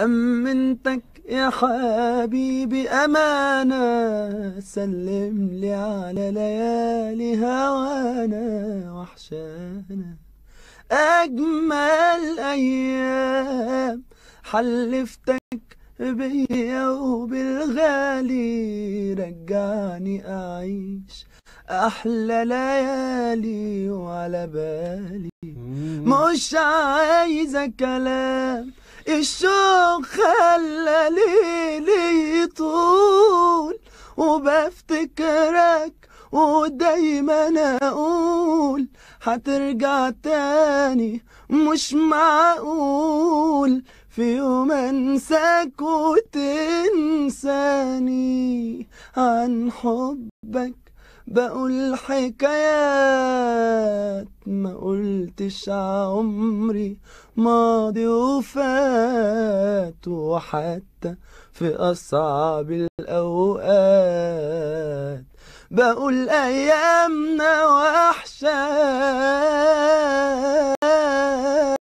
أمنتك يا حبيبي أمانة سلم لي على ليالي هوانا وحشانا أجمل أيام حلفتك بيا وبالغالي رجعني أعيش أحلى ليالي وعلى بالي مش عايزة كلام الشوق خلى ليلي طول وبفتكرك ودايما اقول هترجع تاني مش معقول في يوم انساك وتنساني عن حبك بقول حكايات قلتش عمري ماضي وفات وحتى في أصعب الأوقات بقول أيامنا